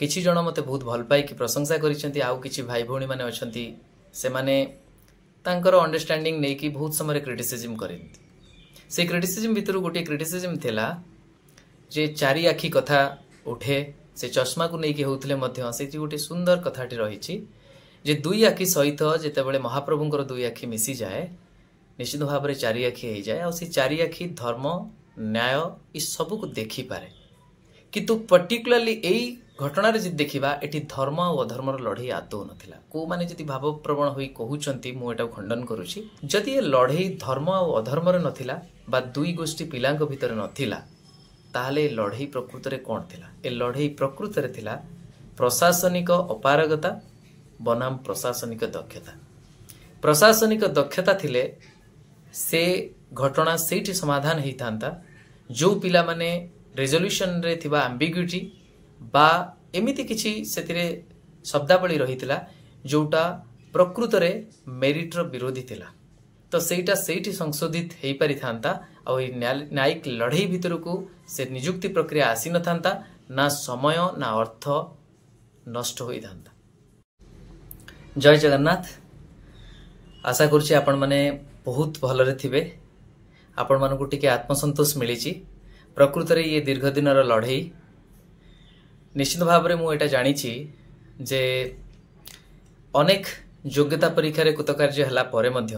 কিছু জন মতো বহুত ভাল পাইকি প্রশংসা করেছেন আউ কিছু ভাই ভৌণী মানে অনেক সেমানে ତାଙ୍କର ଅଣ୍ଡରଷ୍ଟାଣ୍ଡିଂ ନେଇକି ବହୁତ ସମୟରେ କ୍ରିଟିସିଜିମ୍ କରନ୍ତି ସେଇ କ୍ରିଟିସିଜିମ୍ ଭିତରୁ ଗୋଟିଏ କ୍ରିଟିସିଜିମ୍ ଥିଲା ଯେ ଚାରି ଆଖି କଥା ଉଠେ ସେ ଚଷମାକୁ ନେଇକି ହେଉଥିଲେ ମଧ୍ୟ ସେଇଠି ଗୋଟିଏ ସୁନ୍ଦର କଥାଟି ରହିଛି ଯେ ଦୁଇ ଆଖି ସହିତ ଯେତେବେଳେ ମହାପ୍ରଭୁଙ୍କର ଦୁଇ ଆଖି ମିଶିଯାଏ ନିଶ୍ଚିତ ଭାବରେ ଚାରି ଆଖି ହେଇଯାଏ ଆଉ ସେ ଚାରି ଆଖି ଧର୍ମ ନ୍ୟାୟ ଏସବୁକୁ ଦେଖିପାରେ କିନ୍ତୁ ପର୍ଟିକୁଲାରଲି ଏଇ ଘଟଣାରେ ଯଦି ଦେଖିବା ଏଠି ଧର୍ମ ଆଉ ଅଧର୍ମର ଲଢ଼େଇ ଆଦୌ ନଥିଲା କେଉଁମାନେ ଯଦି ଭାବପ୍ରବଣ ହୋଇ କହୁଛନ୍ତି ମୁଁ ଏଟାକୁ ଖଣ୍ଡନ କରୁଛି ଯଦି ଏ ଲଢ଼େଇ ଧର୍ମ ଆଉ ଅଧର୍ମରେ ନଥିଲା ବା ଦୁଇ ଗୋଷ୍ଠୀ ପିଲାଙ୍କ ଭିତରେ ନଥିଲା ତାହେଲେ ଏ ଲଢ଼େଇ ପ୍ରକୃତରେ କ'ଣ ଥିଲା ଏ ଲଢ଼େଇ ପ୍ରକୃତରେ ଥିଲା ପ୍ରଶାସନିକ ଅପାରଗତା ବନାମ ପ୍ରଶାସନିକ ଦକ୍ଷତା ପ୍ରଶାସନିକ ଦକ୍ଷତା ଥିଲେ ସେ ଘଟଣା ସେଇଠି ସମାଧାନ ହେଇଥାନ୍ତା ଯେଉଁ ପିଲାମାନେ ରେଜଲ୍ୟୁସନରେ ଥିବା ଆମ୍ବିଗ୍ୟୁଟି ବା ଏମିତି କିଛି ସେଥିରେ ଶବ୍ଦାବଳୀ ରହିଥିଲା ଯେଉଁଟା ପ୍ରକୃତରେ ମେରିଟ୍ର ବିରୋଧୀ ଥିଲା ତ ସେଇଟା ସେଇଠି ସଂଶୋଧିତ ହେଇପାରିଥାନ୍ତା ଆଉ ଏଇ ନ୍ୟାୟିକ ଲଢ଼େଇ ଭିତରକୁ ସେ ନିଯୁକ୍ତି ପ୍ରକ୍ରିୟା ଆସିନଥାନ୍ତା ନା ସମୟ ନା ଅର୍ଥ ନଷ୍ଟ ହୋଇଥାନ୍ତା ଜୟ ଜଗନ୍ନାଥ ଆଶା କରୁଛି ଆପଣମାନେ ବହୁତ ଭଲରେ ଥିବେ ଆପଣମାନଙ୍କୁ ଟିକେ ଆତ୍ମସନ୍ତୋଷ ମିଳିଛି ପ୍ରକୃତରେ ଇଏ ଦୀର୍ଘଦିନର ଲଢ଼େଇ ନିଶ୍ଚିତ ଭାବରେ ମୁଁ ଏଇଟା ଜାଣିଛି ଯେ ଅନେକ ଯୋଗ୍ୟତା ପରୀକ୍ଷାରେ କୃତକାର୍ଯ୍ୟ ହେଲା ପରେ ମଧ୍ୟ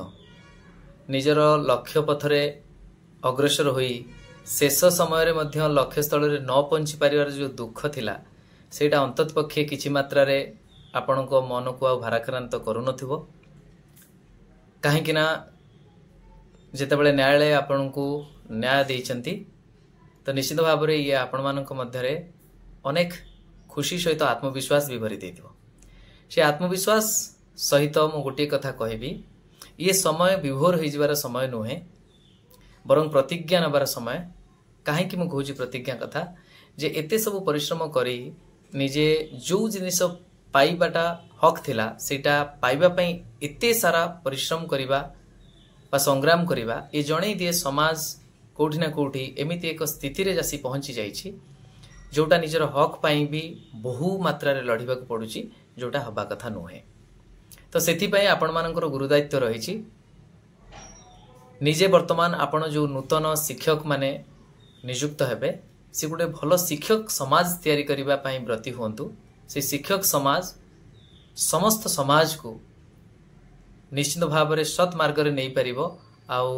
ନିଜର ଲକ୍ଷ୍ୟ ପଥରେ ଅଗ୍ରସର ହୋଇ ଶେଷ ସମୟରେ ମଧ୍ୟ ଲକ୍ଷ୍ୟସ୍ଥଳରେ ନ ପହଞ୍ଚି ପାରିବାର ଯେଉଁ ଦୁଃଖ ଥିଲା ସେଇଟା ଅନ୍ତତ ପକ୍ଷେ କିଛି ମାତ୍ରାରେ ଆପଣଙ୍କ ମନକୁ ଆଉ ଭାରାକ୍ରାନ୍ତ କରୁନଥିବ କାହିଁକିନା ଯେତେବେଳେ ନ୍ୟାୟାଳୟ ଆପଣଙ୍କୁ ନ୍ୟାୟ ଦେଇଛନ୍ତି ତ ନିଶ୍ଚିତ ଭାବରେ ଇଏ ଆପଣମାନଙ୍କ ମଧ୍ୟରେ ଅନେକ ଖୁସି ସହିତ ଆତ୍ମବିଶ୍ୱାସ ବି ଭରି ଦେଇଥିବ ସେ ଆତ୍ମବିଶ୍ୱାସ ସହିତ ମୁଁ ଗୋଟିଏ କଥା କହିବି ଇଏ ସମୟ ବିଭୋର ହୋଇଯିବାର ସମୟ ନୁହେଁ ବରଂ ପ୍ରତିଜ୍ଞା ନେବାର ସମୟ କାହିଁକି ମୁଁ କହୁଛି ପ୍ରତିଜ୍ଞା କଥା ଯେ ଏତେ ସବୁ ପରିଶ୍ରମ କରି ନିଜେ ଯେଉଁ ଜିନିଷ ପାଇବାଟା ହକ୍ ଥିଲା ସେଇଟା ପାଇବା ପାଇଁ ଏତେ ସାରା ପରିଶ୍ରମ କରିବା ବା ସଂଗ୍ରାମ କରିବା ଏ ଜଣେଇ ଦିଏ ସମାଜ କେଉଁଠି ନା କେଉଁଠି ଏମିତି ଏକ ସ୍ଥିତିରେ ଆସି ପହଞ୍ଚି ଯାଇଛି ଯେଉଁଟା ନିଜର ହକ୍ ପାଇଁ ବି ବହୁ ମାତ୍ରାରେ ଲଢ଼ିବାକୁ ପଡ଼ୁଛି ଯେଉଁଟା ହେବା କଥା ନୁହେଁ ତ ସେଥିପାଇଁ ଆପଣମାନଙ୍କର ଗୁରୁଦାୟିତ୍ୱ ରହିଛି ନିଜେ ବର୍ତ୍ତମାନ ଆପଣ ଯେଉଁ ନୂତନ ଶିକ୍ଷକମାନେ ନିଯୁକ୍ତ ହେବେ ସେ ଗୋଟେ ଭଲ ଶିକ୍ଷକ ସମାଜ ତିଆରି କରିବା ପାଇଁ ବ୍ରତୀ ହୁଅନ୍ତୁ ସେ ଶିକ୍ଷକ ସମାଜ ସମସ୍ତ ସମାଜକୁ ନିଶ୍ଚିନ୍ତ ଭାବରେ ସତ୍ ମାର୍ଗରେ ନେଇପାରିବ ଆଉ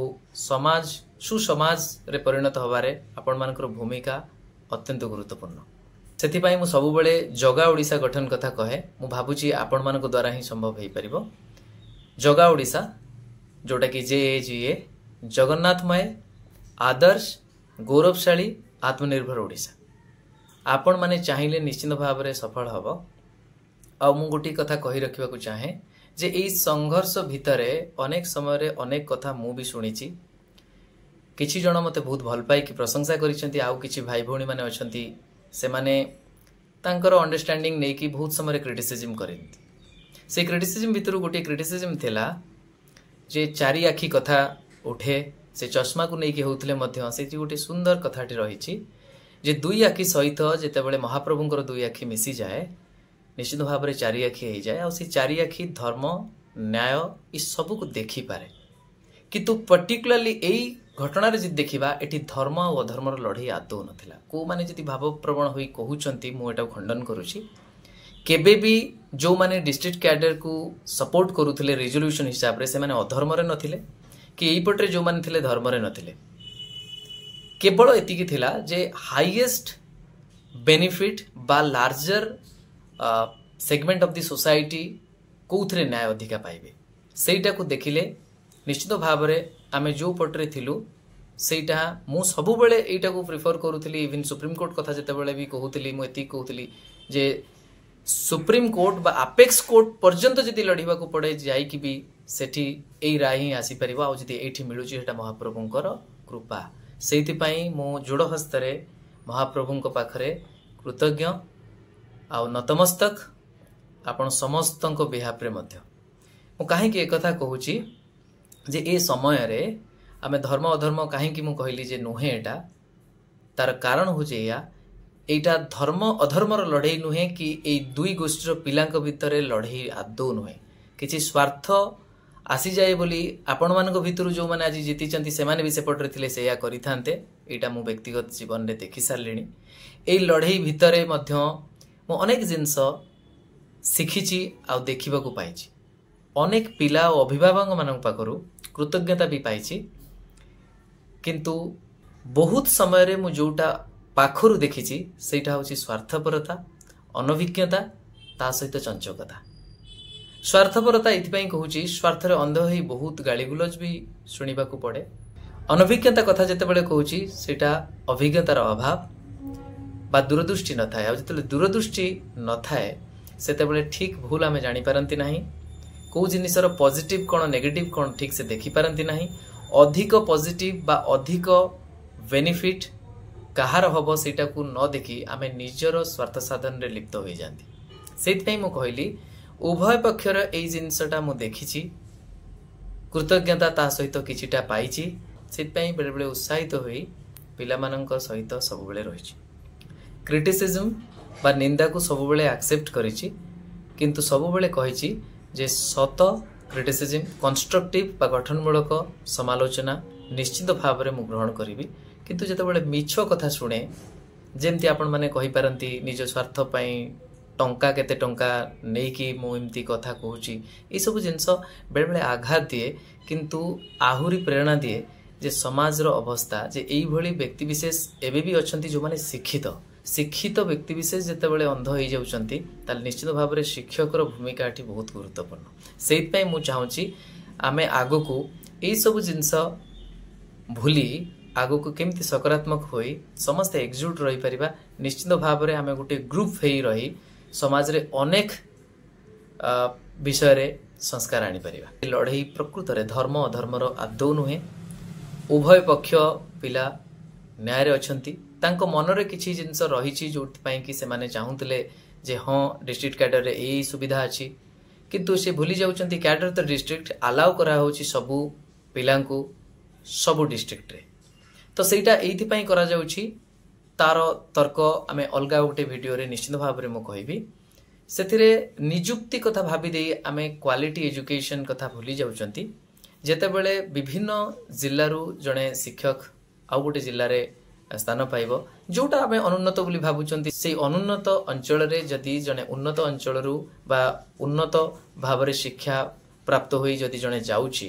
ସମାଜ ସୁସମାଜରେ ପରିଣତ ହେବାରେ ଆପଣମାନଙ୍କର ଭୂମିକା ଅତ୍ୟନ୍ତ ଗୁରୁତ୍ୱପୂର୍ଣ୍ଣ ସେଥିପାଇଁ ମୁଁ ସବୁବେଳେ ଜଗା ଓଡ଼ିଶା ଗଠନ କଥା କହେ ମୁଁ ଭାବୁଛି ଆପଣମାନଙ୍କ ଦ୍ୱାରା ହିଁ ସମ୍ଭବ ହୋଇପାରିବ ଜଗା ଓଡ଼ିଶା ଯେଉଁଟାକି ଜେ ଏ ଜି ଏ ଜଗନ୍ନାଥମୟ ଆଦର୍ଶ ଗୌରବଶାଳୀ ଆତ୍ମନିର୍ଭର ଓଡ଼ିଶା ଆପଣମାନେ ଚାହିଁଲେ ନିଶ୍ଚିନ୍ତ ଭାବରେ ସଫଳ ହେବ ଆଉ ମୁଁ ଗୋଟିଏ କଥା କହି ରଖିବାକୁ ଚାହେଁ ଯେ ଏଇ ସଂଘର୍ଷ ଭିତରେ ଅନେକ ସମୟରେ ଅନେକ କଥା ମୁଁ ବି ଶୁଣିଛି କିଛି ଜଣ ମୋତେ ବହୁତ ଭଲ ପାଇକି ପ୍ରଶଂସା କରିଛନ୍ତି ଆଉ କିଛି ଭାଇ ଭଉଣୀମାନେ ଅଛନ୍ତି ସେମାନେ ତାଙ୍କର ଅଣ୍ଡରଷ୍ଟାଣ୍ଡିଂ ନେଇକି ବହୁତ ସମୟରେ କ୍ରିଟିସିଜିମ୍ କରନ୍ତି ସେ କ୍ରିଟିସିଜିମ୍ ଭିତରୁ ଗୋଟିଏ କ୍ରିଟିସିଜିମ୍ ଥିଲା ଯେ ଚାରି ଆଖି କଥା ଉଠେ ସେ ଚଷମାକୁ ନେଇକି ହେଉଥିଲେ ମଧ୍ୟ ସେଇଠି ଗୋଟିଏ ସୁନ୍ଦର କଥାଟି ରହିଛି ଯେ ଦୁଇ ଆଖି ସହିତ ଯେତେବେଳେ ମହାପ୍ରଭୁଙ୍କର ଦୁଇ ଆଖି ମିଶିଯାଏ ନିଶ୍ଚିତ ଭାବରେ ଚାରି ଆଖି ହେଇଯାଏ ଆଉ ସେ ଚାରି ଆଖି ଧର୍ମ ନ୍ୟାୟ ଏସବୁକୁ ଦେଖିପାରେ କିନ୍ତୁ ପର୍ଟିକୁଲାରଲି ଏଇ ଘଟଣାରେ ଯଦି ଦେଖିବା ଏଠି ଧର୍ମ ଆଉ ଅଧର୍ମର ଲଢ଼େଇ ଆଦୌ ନଥିଲା କେଉଁମାନେ ଯଦି ଭାବପ୍ରବଣ ହୋଇ କହୁଛନ୍ତି ମୁଁ ଏଟାକୁ ଖଣ୍ଡନ କରୁଛି କେବେ ବି ଯେଉଁମାନେ ଡିଷ୍ଟ୍ରିକ୍ଟ କ୍ୟାଡରକୁ ସପୋର୍ଟ କରୁଥିଲେ ରେଜଲ୍ୟୁସନ୍ ହିସାବରେ ସେମାନେ ଅଧର୍ମରେ ନଥିଲେ କି ଏଇପଟରେ ଯେଉଁମାନେ ଥିଲେ ଧର୍ମରେ ନଥିଲେ କେବଳ ଏତିକି ଥିଲା ଯେ ହାଇଏଷ୍ଟ ବେନିଫିଟ୍ ବା larger segment of the society କେଉଁଥିରେ ନ୍ୟାୟ ଅଧିକା ପାଇବେ ସେଇଟାକୁ ଦେଖିଲେ ନିଶ୍ଚିତ ଭାବରେ ଆମେ ଯେଉଁ ପଟରେ ଥିଲୁ ସେଇଟା ମୁଁ ସବୁବେଳେ ଏଇଟାକୁ ପ୍ରିଫର କରୁଥିଲି ଇଭିନ୍ ସୁପ୍ରିମକୋର୍ଟ କଥା ଯେତେବେଳେ ବି କହୁଥିଲି ମୁଁ ଏତିକି କହୁଥିଲି ଯେ ସୁପ୍ରିମକୋର୍ଟ ବା ଆପେକ୍ସ କୋର୍ଟ ପର୍ଯ୍ୟନ୍ତ ଯଦି ଲଢ଼ିବାକୁ ପଡ଼େ ଯାଇକି ବି ସେଠି ଏଇ ରାୟ ହିଁ ଆସିପାରିବ ଆଉ ଯଦି ଏଇଠି ମିଳୁଛି ସେଟା ମହାପ୍ରଭୁଙ୍କର କୃପା ସେଇଥିପାଇଁ ମୁଁ ଯୋଡ଼ ହସ୍ତରେ ମହାପ୍ରଭୁଙ୍କ ପାଖରେ କୃତଜ୍ଞ ଆଉ ନତମସ୍ତକ ଆପଣ ସମସ୍ତଙ୍କ ବିହାପରେ ମଧ୍ୟ ମୁଁ କାହିଁକି ଏକଥା କହୁଛି ଯେ ଏ ସମୟରେ ଆମେ ଧର୍ମ ଅଧର୍ମ କାହିଁକି ମୁଁ କହିଲି ଯେ ନୁହେଁ ଏଇଟା ତାର କାରଣ ହେଉଛି ଏଇଆ ଏଇଟା ଧର୍ମ ଅଧର୍ମର ଲଢ଼େଇ ନୁହେଁ କି ଏଇ ଦୁଇ ଗୋଷ୍ଠୀର ପିଲାଙ୍କ ଭିତରେ ଲଢ଼େଇ ଆଦୌ ନୁହେଁ କିଛି ସ୍ୱାର୍ଥ ଆସିଯାଏ ବୋଲି ଆପଣମାନଙ୍କ ଭିତରୁ ଯେଉଁମାନେ ଆଜି ଜିତିଛନ୍ତି ସେମାନେ ବି ସେପଟରେ ଥିଲେ ସେଇଆ କରିଥାନ୍ତେ ଏଇଟା ମୁଁ ବ୍ୟକ୍ତିଗତ ଜୀବନରେ ଦେଖିସାରିଲିଣି ଏଇ ଲଢ଼େଇ ଭିତରେ ମଧ୍ୟ ମୁଁ ଅନେକ ଜିନିଷ ଶିଖିଛି ଆଉ ଦେଖିବାକୁ ପାଇଛି ଅନେକ ପିଲା ଓ ଅଭିଭାବକମାନଙ୍କ ପାଖରୁ କୃତଜ୍ଞତା ବି ପାଇଛି କିନ୍ତୁ ବହୁତ ସମୟରେ ମୁଁ ଯେଉଁଟା ପାଖରୁ ଦେଖିଛି ସେଇଟା ହେଉଛି ସ୍ୱାର୍ଥପରତା ଅନଭିଜ୍ଞତା ତା ସହିତ ଚଞ୍ଚକତା ସ୍ୱାର୍ଥପରତା ଏଥିପାଇଁ କହୁଛି ସ୍ୱାର୍ଥରେ ଅନ୍ଧ ହୋଇ ବହୁତ ଗାଳିଗୁଲଜ ବି ଶୁଣିବାକୁ ପଡ଼େ ଅନଭିଜ୍ଞତା କଥା ଯେତେବେଳେ କହୁଛି ସେଇଟା ଅଭିଜ୍ଞତାର ଅଭାବ ବା ଦୂରଦୃଷ୍ଟି ନଥାଏ ଆଉ ଯେତେବେଳେ ଦୂରଦୃଷ୍ଟି ନଥାଏ ସେତେବେଳେ ଠିକ୍ ଭୁଲ ଆମେ ଜାଣିପାରନ୍ତି ନାହିଁ କେଉଁ ଜିନିଷର ପଜିଟିଭ୍ କ'ଣ ନେଗେଟିଭ୍ କ'ଣ ଠିକ୍ ସେ ଦେଖିପାରନ୍ତି ନାହିଁ ଅଧିକ ପଜିଟିଭ୍ ବା ଅଧିକ ବେନିଫିଟ୍ କାହାର ହେବ ସେଇଟାକୁ ନ ଦେଖି ଆମେ ନିଜର ସ୍ୱାର୍ଥ ସାଧନରେ ଲିପ୍ତ ହୋଇଯାଆନ୍ତି ସେଇଥିପାଇଁ ମୁଁ କହିଲି ଉଭୟ ପକ୍ଷର ଏଇ ଜିନିଷଟା ମୁଁ ଦେଖିଛି କୃତଜ୍ଞତା ତା ସହିତ କିଛିଟା ପାଇଛି ସେଥିପାଇଁ ବେଳେବେଳେ ଉତ୍ସାହିତ ହୋଇ ପିଲାମାନଙ୍କ ସହିତ ସବୁବେଳେ ରହିଛି କ୍ରିଟିସିଜମ୍ ବା ନିନ୍ଦାକୁ ସବୁବେଳେ ଆକ୍ସେପ୍ଟ କରିଛି କିନ୍ତୁ ସବୁବେଳେ କହିଛି যে সত ক্রিটিসিজম কনস্ট্রকটিভ বা গঠনমূলক সমালোচনা নিশ্চিত ভাবে মু গ্রহণ করিবি কিন্তু যেতবে মিছ কথা শুনে যেমতি আপনার কহিপারতি নিজ স্বার্থ পাই ଟଙ୍କା କେତେ ଟଙ୍କା ନେଇକି ମୁଁ ଏମିତି କଥା କହୁଛି ଏସବୁ ଜିନିଷ ବେଳେବେଳେ ଆଘାତ ଦିଏ କିନ୍ତୁ ଆହୁରି ପ୍ରେରଣା ଦିଏ ଯେ ସମାଜର ଅବସ୍ଥା ଯେ ଏଇଭଳି ବ୍ୟକ୍ତିବିଶେଷ ଏବେ ବି ଅଛନ୍ତି ଯେଉଁମାନେ ଶିକ୍ଷିତ शिक्षित व्यक्ति विशेष बेला अन्ध है जान्छ त निश्चित भाव भावर शिक्षक र भूमिका बहुत गुरुत्वपूर्ण गुर्वपूर्ण सहीपि आमे सब एसबु भूली भुली को के सकारात्मक हुे एकजुट रहिपार निश्चित भाव भावना आम गए ग्रुप रही है रहि सम विषय संस्कार आनी आनिपार लडै प्रकृतले धर्म अधर्म र आदौ नुहेँ उभय पक्ष पिला न्याय अनि ତାଙ୍କ ମନରେ କିଛି ଜିନିଷ ରହିଛି ଯେଉଁଥିପାଇଁ କି ସେମାନେ ଚାହୁଁଥିଲେ ଯେ ହଁ ଡିଷ୍ଟ୍ରିକ୍ଟ କ୍ୟାଡରରେ ଏଇ ସୁବିଧା ଅଛି କିନ୍ତୁ ସେ ଭୁଲି ଯାଉଛନ୍ତି କ୍ୟାଡର ତ ଡିଷ୍ଟ୍ରିକ୍ଟ ଆଲାଉ କରାହେଉଛି ସବୁ ପିଲାଙ୍କୁ ସବୁ ଡିଷ୍ଟ୍ରିକ୍ଟରେ ତ ସେଇଟା ଏଇଥିପାଇଁ କରାଯାଉଛି ତାର ତର୍କ ଆମେ ଅଲଗା ଗୋଟେ ଭିଡ଼ିଓରେ ନିଶ୍ଚିନ୍ତ ଭାବରେ ମୁଁ କହିବି ସେଥିରେ ନିଯୁକ୍ତି କଥା ଭାବିଦେଇ ଆମେ କ୍ୱାଲିଟି ଏଜୁକେସନ୍ କଥା ଭୁଲି ଯାଉଛନ୍ତି ଯେତେବେଳେ ବିଭିନ୍ନ ଜିଲ୍ଲାରୁ ଜଣେ ଶିକ୍ଷକ ଆଉ ଗୋଟେ ଜିଲ୍ଲାରେ ସ୍ଥାନ ପାଇବ ଯୋଉଟା ଆମେ ଅନୁନ୍ନତ ବୋଲି ଭାବୁଛନ୍ତି ସେଇ ଅନୁନ୍ନତ ଅଞ୍ଚଳରେ ଯଦି ଜଣେ ଉନ୍ନତ ଅଞ୍ଚଳରୁ ବା ଉନ୍ନତ ଭାବରେ ଶିକ୍ଷା ପ୍ରାପ୍ତ ହୋଇ ଯଦି ଜଣେ ଯାଉଛି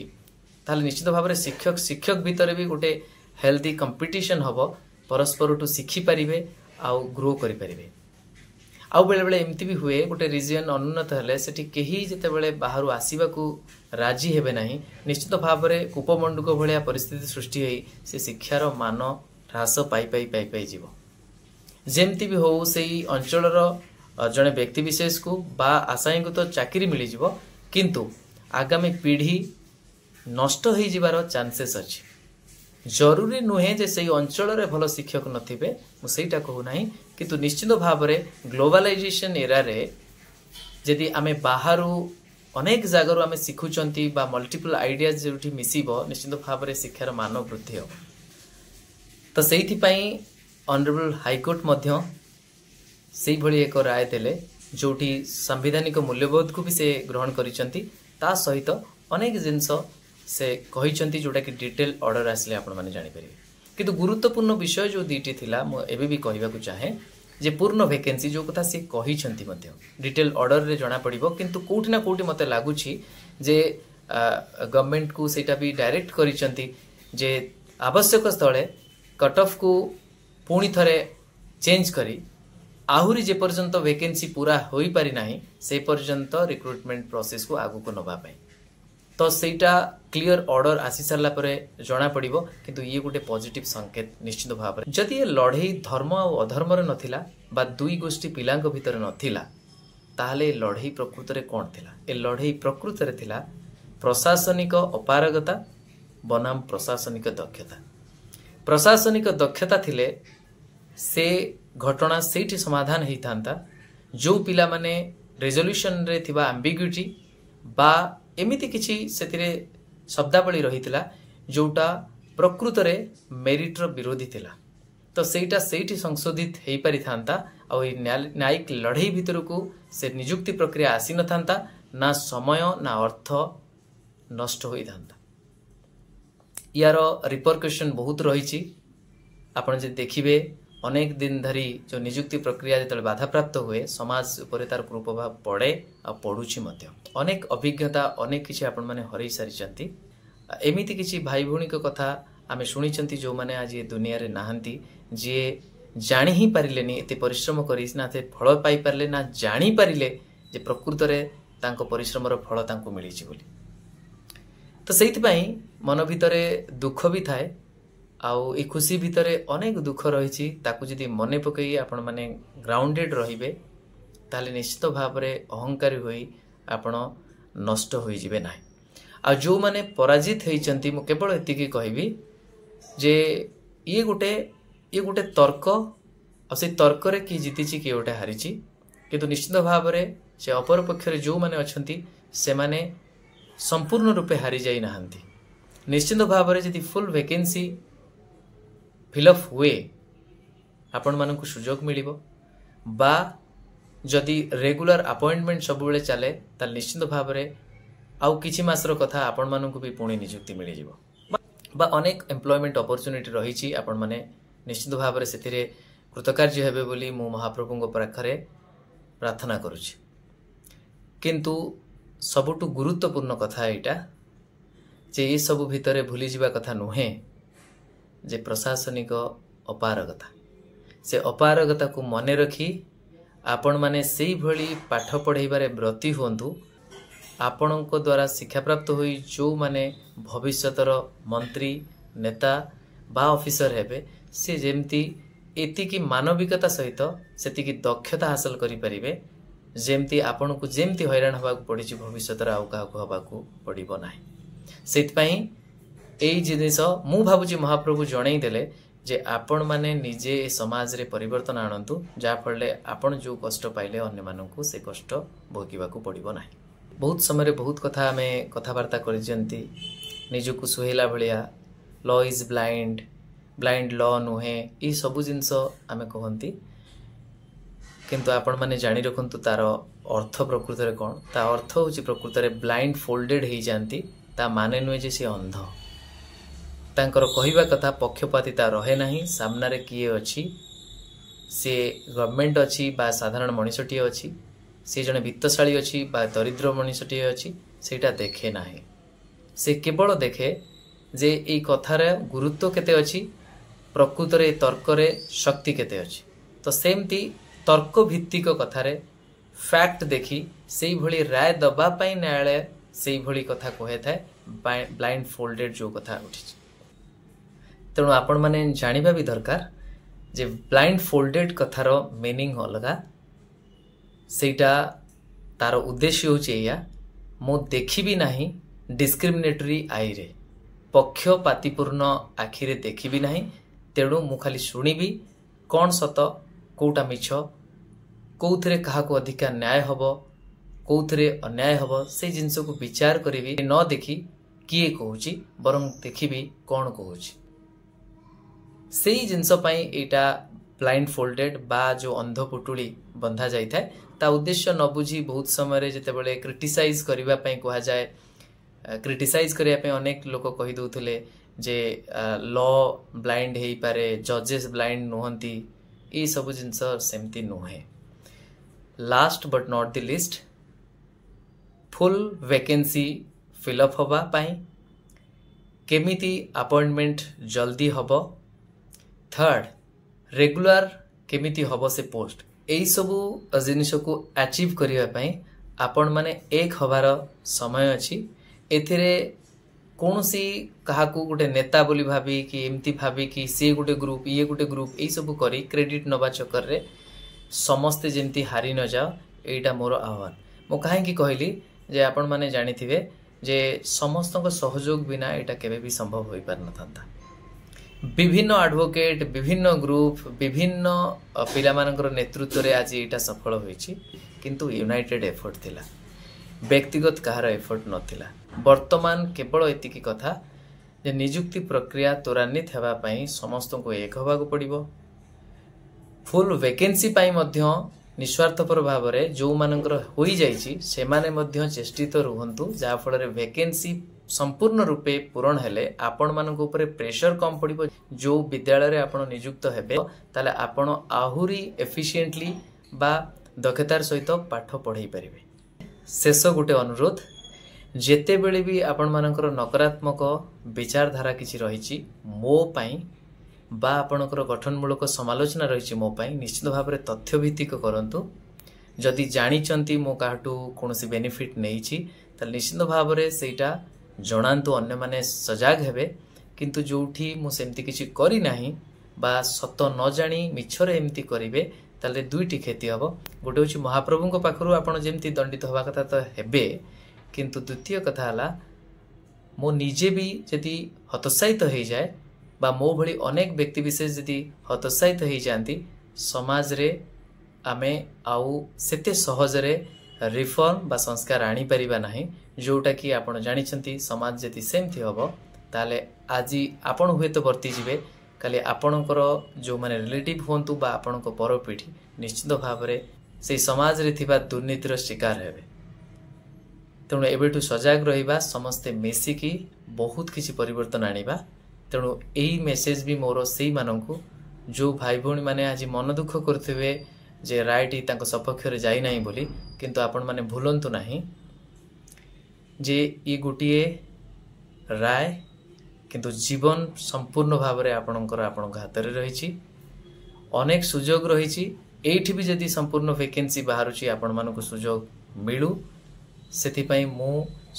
ତାହେଲେ ନିଶ୍ଚିତ ଭାବରେ ଶିକ୍ଷକ ଶିକ୍ଷକ ଭିତରେ ବି ଗୋଟେ ହେଲ୍ଦି କମ୍ପିଟିସନ୍ ହେବ ପରସ୍ପରଠୁ ଶିଖିପାରିବେ ଆଉ ଗ୍ରୋ କରିପାରିବେ ଆଉ ବେଳେବେଳେ ଏମିତି ବି ହୁଏ ଗୋଟେ ରିଜିଅନ୍ ଅନୁନ୍ନତ ହେଲେ ସେଠି କେହି ଯେତେବେଳେ ବାହାରୁ ଆସିବାକୁ ରାଜି ହେବେ ନାହିଁ ନିଶ୍ଚିତ ଭାବରେ କୂପମଣ୍ଡୁକ ଭଳିଆ ପରିସ୍ଥିତି ସୃଷ୍ଟି ହେଇ ସେ ଶିକ୍ଷାର ମାନ ହ୍ରାସ ପାଇ ପାଇ ପାଇ ପାଇ ଯିବ ଯେମିତି ବି ହଉ ସେଇ ଅଞ୍ଚଳର ଜଣେ ବ୍ୟକ୍ତିବିଶେଷକୁ ବା ଆଶାୟୀଙ୍କୁ ତ ଚାକିରି ମିଳିଯିବ କିନ୍ତୁ ଆଗାମୀ ପିଢ଼ି ନଷ୍ଟ ହୋଇଯିବାର ଚାନ୍ସେସ୍ ଅଛି ଜରୁରୀ ନୁହେଁ ଯେ ସେଇ ଅଞ୍ଚଳରେ ଭଲ ଶିକ୍ଷକ ନଥିବେ ମୁଁ ସେଇଟା କହୁନାହିଁ କିନ୍ତୁ ନିଶ୍ଚିତ ଭାବରେ ଗ୍ଲୋବାଲାଇଜେସନ୍ ଏରାରେ ଯଦି ଆମେ ବାହାରୁ ଅନେକ ଜାଗାରୁ ଆମେ ଶିଖୁଛନ୍ତି ବା ମଲ୍ଟିପୁଲ୍ ଆଇଡ଼ିଆ ଯେଉଁଠି ମିଶିବ ନିଶ୍ଚିତ ଭାବରେ ଶିକ୍ଷାର ମାନ ବୃଦ୍ଧି ହେବ तो से अनरेबल हाइकोर्ट से एक राय दे जोटी सांधानिक मूल्यबोध को भी से ग्रहण करा सहित अनेक जिनस से कही जोटा कि डिटेल अर्डर आसे आपणपर कितु गुरुत्वपूर्ण विषय जो दुईटी थी मुझे भी कह चाहे जे पूर्ण भेके जो कथा सी कही डिटेल अर्डर में जनापड़ कि कौटिना कौटी मतलब लगुच गवर्नमेंट को सेटा भी डायरेक्ट कर आवश्यक स्थले ଅଫ୍କୁ ପୁଣି ଥରେ ଚେଞ୍ଜ କରି ଆହୁରି ଯେପର୍ଯ୍ୟନ୍ତ ଭେକେନ୍ସି ପୁରା ହୋଇପାରିନାହିଁ ସେ ପର୍ଯ୍ୟନ୍ତ ରିକ୍ରୁଟମେଣ୍ଟ ପ୍ରୋସେସ୍କୁ ଆଗକୁ ନେବା ପାଇଁ ତ ସେଇଟା କ୍ଲିୟର୍ ଅର୍ଡ଼ର ଆସିସାରିଲା ପରେ ଜଣାପଡ଼ିବ କିନ୍ତୁ ଇଏ ଗୋଟେ ପଜିଟିଭ୍ ସଂକେତ ନିଶ୍ଚିତ ଭାବରେ ଯଦି ଏ ଲଢ଼େଇ ଧର୍ମ ଆଉ ଅଧର୍ମରେ ନଥିଲା ବା ଦୁଇ ଗୋଷ୍ଠୀ ପିଲାଙ୍କ ଭିତରେ ନଥିଲା ତାହେଲେ ଏ ଲଢ଼େଇ ପ୍ରକୃତରେ କ'ଣ ଥିଲା ଏ ଲଢ଼େଇ ପ୍ରକୃତରେ ଥିଲା ପ୍ରଶାସନିକ ଅପାରଗତା ବନାମ ପ୍ରଶାସନିକ ଦକ୍ଷତା ପ୍ରଶାସନିକ ଦକ୍ଷତା ଥିଲେ ସେ ଘଟଣା ସେଇଠି ସମାଧାନ ହେଇଥାନ୍ତା ଯେଉଁ ପିଲାମାନେ ରେଜଲ୍ୟୁସନରେ ଥିବା ଆମ୍ବିଗ୍ୟୁଟି ବା ଏମିତି କିଛି ସେଥିରେ ଶବ୍ଦାବଳୀ ରହିଥିଲା ଯେଉଁଟା ପ୍ରକୃତରେ ମେରିଟ୍ର ବିରୋଧୀ ଥିଲା ତ ସେଇଟା ସେଇଠି ସଂଶୋଧିତ ହେଇପାରିଥାନ୍ତା ଆଉ ଏଇ ନ୍ୟାୟିକ ଲଢ଼େଇ ଭିତରକୁ ସେ ନିଯୁକ୍ତି ପ୍ରକ୍ରିୟା ଆସିନଥାନ୍ତା ନା ସମୟ ନା ଅର୍ଥ ନଷ୍ଟ ହୋଇଥାନ୍ତା यार रिपरक्यूशन बहुत रही आप देखिए अनेक दिन धरी जो निजुक्ति प्रक्रिया जो बाधाप्राप्त हुए समाज पर कृप्रभाव पड़े पड़ुची अनेक अभिज्ञता अनेक कि हर सारी एमती किसी भाई भौणी कथा आम शुणी जो मैंने आज दुनिया में नहांती जी जाणि ही पारे नहीं एत परिश्रम कर फल पाई ना जापारे प्रकृत में श्रम फल मिली ତ ସେଇଥିପାଇଁ ମନ ଭିତରେ ଦୁଃଖ ବି ଥାଏ ଆଉ ଏ ଖୁସି ଭିତରେ ଅନେକ ଦୁଃଖ ରହିଛି ତାକୁ ଯଦି ମନେ ପକାଇ ଆପଣମାନେ ଗ୍ରାଉଣ୍ଡେଡ଼ ରହିବେ ତାହେଲେ ନିଶ୍ଚିତ ଭାବରେ ଅହଙ୍କାରୀ ହୋଇ ଆପଣ ନଷ୍ଟ ହୋଇଯିବେ ନାହିଁ ଆଉ ଯେଉଁମାନେ ପରାଜିତ ହୋଇଛନ୍ତି ମୁଁ କେବଳ ଏତିକି କହିବି ଯେ ଇଏ ଗୋଟେ ଇଏ ଗୋଟେ ତର୍କ ଆଉ ସେ ତର୍କରେ କିଏ ଜିତିଛି କିଏ ଗୋଟେ ହାରିଛି କିନ୍ତୁ ନିଶ୍ଚିତ ଭାବରେ ସେ ଅପରପକ୍ଷରେ ଯେଉଁମାନେ ଅଛନ୍ତି ସେମାନେ ସମ୍ପୂର୍ଣ୍ଣ ରୂପେ ହାରିଯାଇ ନାହାନ୍ତି ନିଶ୍ଚିନ୍ତ ଭାବରେ ଯଦି ଫୁଲ୍ ଭେକେନ୍ସି ଫିଲ୍ଅପ୍ ହୁଏ ଆପଣମାନଙ୍କୁ ସୁଯୋଗ ମିଳିବ ବା ଯଦି ରେଗୁଲାର ଆପଏଣ୍ଟମେଣ୍ଟ ସବୁବେଳେ ଚାଲେ ତାହେଲେ ନିଶ୍ଚିନ୍ତ ଭାବରେ ଆଉ କିଛି ମାସର କଥା ଆପଣମାନଙ୍କୁ ବି ପୁଣି ନିଯୁକ୍ତି ମିଳିଯିବ ବା ଅନେକ ଏମ୍ପ୍ଲୟମେଣ୍ଟ ଅପରଚ୍ୟୁନିଟି ରହିଛି ଆପଣମାନେ ନିଶ୍ଚିତ ଭାବରେ ସେଥିରେ କୃତକାର୍ଯ୍ୟ ହେବେ ବୋଲି ମୁଁ ମହାପ୍ରଭୁଙ୍କ ପାଖରେ ପ୍ରାର୍ଥନା କରୁଛି କିନ୍ତୁ ସବୁଠୁ ଗୁରୁତ୍ୱପୂର୍ଣ୍ଣ କଥା ଏଇଟା ଯେ ଏସବୁ ଭିତରେ ଭୁଲିଯିବା କଥା ନୁହେଁ ଯେ ପ୍ରଶାସନିକ ଅପାରଗତା ସେ ଅପାରଗତାକୁ ମନେ ରଖି ଆପଣମାନେ ସେଇଭଳି ପାଠ ପଢ଼େଇବାରେ ବ୍ରତୀ ହୁଅନ୍ତୁ ଆପଣଙ୍କ ଦ୍ୱାରା ଶିକ୍ଷାପ୍ରାପ୍ତ ହୋଇ ଯେଉଁମାନେ ଭବିଷ୍ୟତର ମନ୍ତ୍ରୀ ନେତା ବା ଅଫିସର ହେବେ ସେ ଯେମିତି ଏତିକି ମାନବିକତା ସହିତ ସେତିକି ଦକ୍ଷତା ହାସଲ କରିପାରିବେ ଯେମିତି ଆପଣଙ୍କୁ ଯେମିତି ହଇରାଣ ହେବାକୁ ପଡ଼ିଛି ଭବିଷ୍ୟତରେ ଆଉ କାହାକୁ ହେବାକୁ ପଡ଼ିବ ନାହିଁ ସେଥିପାଇଁ ଏଇ ଜିନିଷ ମୁଁ ଭାବୁଛି ମହାପ୍ରଭୁ ଜଣେଇ ଦେଲେ ଯେ ଆପଣମାନେ ନିଜେ ଏ ସମାଜରେ ପରିବର୍ତ୍ତନ ଆଣନ୍ତୁ ଯାହାଫଳରେ ଆପଣ ଯେଉଁ କଷ୍ଟ ପାଇଲେ ଅନ୍ୟମାନଙ୍କୁ ସେ କଷ୍ଟ ଭୋଗିବାକୁ ପଡ଼ିବ ନାହିଁ ବହୁତ ସମୟରେ ବହୁତ କଥା ଆମେ କଥାବାର୍ତ୍ତା କରିଛନ୍ତି ନିଜକୁ ସୁହେଇଲା ଭଳିଆ law is blind blind law ନୁହେଁ ଏଇସବୁ ଜିନିଷ ଆମେ କହନ୍ତି କିନ୍ତୁ ଆପଣମାନେ ଜାଣି ରଖନ୍ତୁ ତା'ର ଅର୍ଥ ପ୍ରକୃତରେ କ'ଣ ତା ଅର୍ଥ ହେଉଛି ପ୍ରକୃତରେ ବ୍ଲାଇଣ୍ଡ ଫୋଲ୍ଡେଡ଼୍ ହେଇଯାନ୍ତି ତା ମାନେ ନୁହେଁ ଯେ ସେ ଅନ୍ଧ ତାଙ୍କର କହିବା କଥା ପକ୍ଷପାତିତା ରହେ ନାହିଁ ସାମ୍ନାରେ କିଏ ଅଛି ସେ ଗଭର୍ଣ୍ଣମେଣ୍ଟ ଅଛି ବା ସାଧାରଣ ମଣିଷଟିଏ ଅଛି ସେ ଜଣେ ବିତ୍ତଶାଳୀ ଅଛି ବା ଦରିଦ୍ର ମଣିଷଟିଏ ଅଛି ସେଇଟା ଦେଖେ ନାହିଁ ସେ କେବଳ ଦେଖେ ଯେ ଏଇ କଥାର ଗୁରୁତ୍ୱ କେତେ ଅଛି ପ୍ରକୃତରେ ତର୍କରେ ଶକ୍ତି କେତେ ଅଛି ତ ସେମିତି ତର୍କଭିତ୍ତିକ କଥାରେ ଫ୍ୟାକ୍ଟ ଦେଖି ସେଇଭଳି ରାୟ ଦେବା ପାଇଁ ନ୍ୟାୟାଳୟ ସେଇଭଳି କଥା କୁହାଇଥାଏ ବ୍ଲାଇଣ୍ଡ ଫୋଲ୍ଡେଡ୍ ଯେଉଁ କଥା ଉଠିଛି ତେଣୁ ଆପଣମାନେ ଜାଣିବା ବି ଦରକାର ଯେ ବ୍ଲାଇଣ୍ଡ ଫୋଲ୍ଡେଡ୍ କଥାର ମିନିଂ ଅଲଗା ସେଇଟା ତାର ଉଦ୍ଦେଶ୍ୟ ହେଉଛି ଏଇଆ ମୁଁ ଦେଖିବି ନାହିଁ ଡିସ୍କ୍ରିମିନେଟୋରୀ ଆଇରେ ପକ୍ଷପାତିପୂର୍ଣ୍ଣ ଆଖିରେ ଦେଖିବି ନାହିଁ ତେଣୁ ମୁଁ ଖାଲି ଶୁଣିବି କ'ଣ ସତ କେଉଁଟା ମିଛ କେଉଁଥିରେ କାହାକୁ ଅଧିକା ନ୍ୟାୟ ହେବ କେଉଁଥିରେ ଅନ୍ୟାୟ ହେବ ସେଇ ଜିନିଷକୁ ବିଚାର କରିବି ନ ଦେଖି କିଏ କହୁଛି ବରଂ ଦେଖିବି କ'ଣ କହୁଛି ସେଇ ଜିନିଷ ପାଇଁ ଏଇଟା ବ୍ଲାଇଣ୍ଡ ଫୋଲ୍ଡେଡ୍ ବା ଯେଉଁ ଅନ୍ଧ ପୁଟୁଳି ବନ୍ଧା ଯାଇଥାଏ ତା ଉଦ୍ଦେଶ୍ୟ ନ ବୁଝି ବହୁତ ସମୟରେ ଯେତେବେଳେ କ୍ରିଟିସାଇଜ୍ କରିବା ପାଇଁ କୁହାଯାଏ କ୍ରିଟିସାଇଜ୍ କରିବା ପାଇଁ ଅନେକ ଲୋକ କହିଦେଉଥିଲେ ଯେ ଲ ବ୍ଲାଇଣ୍ଡ ହେଇପାରେ ଜଜେସ୍ ବ୍ଲାଇଣ୍ଡ ନୁହନ୍ତି ଏସବୁ ଜିନିଷ ସେମିତି ନୁହେଁ last but not the least full vacancy fill up ହେବା ପାଇଁ କେମିତି ଆପଏଣ୍ଟମେଣ୍ଟ ଜଲ୍ଦି ହେବ ଥାର୍ଡ଼ ରେଗୁଲାର କେମିତି ହେବ ସେ ପୋଷ୍ଟ ଏହିସବୁ ଜିନିଷକୁ ଆଚିଭ୍ କରିବା ପାଇଁ ଆପଣମାନେ ଏକ ହେବାର ସମୟ ଅଛି ଏଥିରେ କୌଣସି କାହାକୁ ଗୋଟେ ନେତା ବୋଲି ଭାବି କି ଏମିତି ଭାବି କି ସିଏ ଗୋଟେ ଗ୍ରୁପ୍ ଇଏ ଗୋଟେ ଗ୍ରୁପ୍ ଏଇସବୁ କରି କ୍ରେଡ଼ିଟ୍ ନେବା ଚକରରେ ସମସ୍ତେ ଯେମିତି ହାରି ନଯାଅ ଏଇଟା ମୋର ଆହ୍ୱାନ ମୁଁ କାହିଁକି କହିଲି ଯେ ଆପଣମାନେ ଜାଣିଥିବେ ଯେ ସମସ୍ତଙ୍କ ସହଯୋଗ ବିନା ଏଇଟା କେବେ ବି ସମ୍ଭବ ହୋଇପାରିନଥାନ୍ତା ବିଭିନ୍ନ ଆଡ଼ଭୋକେଟ୍ ବିଭିନ୍ନ ଗ୍ରୁପ୍ ବିଭିନ୍ନ ପିଲାମାନଙ୍କର ନେତୃତ୍ୱରେ ଆଜି ଏଇଟା ସଫଳ ହୋଇଛି କିନ୍ତୁ ୟୁନାଇଟେଡ଼୍ ଏଫର୍ଟ ଥିଲା ବ୍ୟକ୍ତିଗତ କାହାର ଏଫର୍ଟ ନଥିଲା ବର୍ତ୍ତମାନ କେବଳ ଏତିକି କଥା ଯେ ନିଯୁକ୍ତି ପ୍ରକ୍ରିୟା ତ୍ୱରାନ୍ୱିତ ହେବା ପାଇଁ ସମସ୍ତଙ୍କୁ ଏକ ହେବାକୁ ପଡ଼ିବ ଫୁଲ୍ ଭେକେନ୍ସି ପାଇଁ ମଧ୍ୟ ନିଃସ୍ୱାର୍ଥପର ଭାବରେ ଯେଉଁମାନଙ୍କର ହୋଇଯାଇଛି ସେମାନେ ମଧ୍ୟ ଚେଷ୍ଟିତ ରୁହନ୍ତୁ ଯାହାଫଳରେ ଭେକେନ୍ସି ସମ୍ପୂର୍ଣ୍ଣ ରୂପେ ପୂରଣ ହେଲେ ଆପଣମାନଙ୍କ ଉପରେ ପ୍ରେସର କମ୍ ପଡ଼ିବ ଯେଉଁ ବିଦ୍ୟାଳୟରେ ଆପଣ ନିଯୁକ୍ତ ହେବେ ତାହେଲେ ଆପଣ ଆହୁରି ଏଫିସିଏଣ୍ଟଲି ବା ଦକ୍ଷତାର ସହିତ ପାଠ ପଢ଼ାଇ ପାରିବେ ଶେଷ ଗୋଟେ ଅନୁରୋଧ ଯେତେବେଳେ ବି ଆପଣମାନଙ୍କର ନକାରାତ୍ମକ ବିଚାରଧାରା କିଛି ରହିଛି ମୋ ପାଇଁ ବା ଆପଣଙ୍କର ଗଠନମୂଳକ ସମାଲୋଚନା ରହିଛି ମୋ ପାଇଁ ନିଶ୍ଚିତ ଭାବରେ ତଥ୍ୟ ଭିତ୍ତିକ କରନ୍ତୁ ଯଦି ଜାଣିଛନ୍ତି ମୁଁ କାହାଠୁ କୌଣସି ବେନିଫିଟ୍ ନେଇଛି ତାହେଲେ ନିଶ୍ଚିତ ଭାବରେ ସେଇଟା ଜଣାନ୍ତୁ ଅନ୍ୟମାନେ ସଜାଗ ହେବେ କିନ୍ତୁ ଯେଉଁଠି ମୁଁ ସେମିତି କିଛି କରିନାହିଁ ବା ସତ ନ ଜାଣି ମିଛରେ ଏମିତି କରିବେ ତାହେଲେ ଦୁଇଟି କ୍ଷତି ହେବ ଗୋଟେ ହେଉଛି ମହାପ୍ରଭୁଙ୍କ ପାଖରୁ ଆପଣ ଯେମିତି ଦଣ୍ଡିତ ହେବା କଥା ତ ହେବେ କିନ୍ତୁ ଦ୍ୱିତୀୟ କଥା ହେଲା ମୁଁ ନିଜେ ବି ଯଦି ହତୋତ୍ସାହିତ ହୋଇଯାଏ ବା ମୋ ଭଳି ଅନେକ ବ୍ୟକ୍ତିବିଶେଷ ଯଦି ହତୋତ୍ସାହିତ ହୋଇଯାଆନ୍ତି ସମାଜରେ ଆମେ ଆଉ ସେତେ ସହଜରେ ରିଫର୍ମ ବା ସଂସ୍କାର ଆଣିପାରିବା ନାହିଁ ଯେଉଁଟାକି ଆପଣ ଜାଣିଛନ୍ତି ସମାଜ ଯଦି ସେମିତି ହେବ ତାହେଲେ ଆଜି ଆପଣ ହୁଏତ ବର୍ତ୍ତିଯିବେ କାଲି ଆପଣଙ୍କର ଯେଉଁମାନେ ରିଲେଟିଭ୍ ହୁଅନ୍ତୁ ବା ଆପଣଙ୍କ ପରପିଢ଼ି ନିଶ୍ଚିତ ଭାବରେ ସେହି ସମାଜରେ ଥିବା ଦୁର୍ନୀତିର ଶିକାର ହେବେ ତେଣୁ ଏବେଠୁ ସଜାଗ ରହିବା ସମସ୍ତେ ମିଶିକି ବହୁତ କିଛି ପରିବର୍ତ୍ତନ ଆଣିବା ତେଣୁ ଏଇ ମେସେଜ୍ ବି ମୋର ସେଇମାନଙ୍କୁ ଯେଉଁ ଭାଇ ଭଉଣୀମାନେ ଆଜି ମନ ଦୁଃଖ କରୁଥିବେ ଯେ ରାୟଟି ତାଙ୍କ ସପକ୍ଷରେ ଯାଇନାହିଁ ବୋଲି କିନ୍ତୁ ଆପଣମାନେ ଭୁଲନ୍ତୁ ନାହିଁ ଯେ ଇଏ ଗୋଟିଏ ରାୟ କିନ୍ତୁ ଜୀବନ ସମ୍ପୂର୍ଣ୍ଣ ଭାବରେ ଆପଣଙ୍କର ଆପଣଙ୍କ ହାତରେ ରହିଛି ଅନେକ ସୁଯୋଗ ରହିଛି ଏଇଠି ବି ଯଦି ସମ୍ପୂର୍ଣ୍ଣ ଭେକେନ୍ସି ବାହାରୁଛି ଆପଣମାନଙ୍କୁ ସୁଯୋଗ ମିଳୁ ସେଥିପାଇଁ ମୁଁ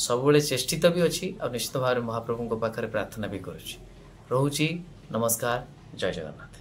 ସବୁବେଳେ ଚେଷ୍ଟିତ ବି ଅଛି ଆଉ ନିଶ୍ଚିତ ଭାବରେ ମହାପ୍ରଭୁଙ୍କ ପାଖରେ ପ୍ରାର୍ଥନା ବି କରୁଛି ରହୁଛି ନମସ୍କାର ଜୟ ଜଗନ୍ନାଥ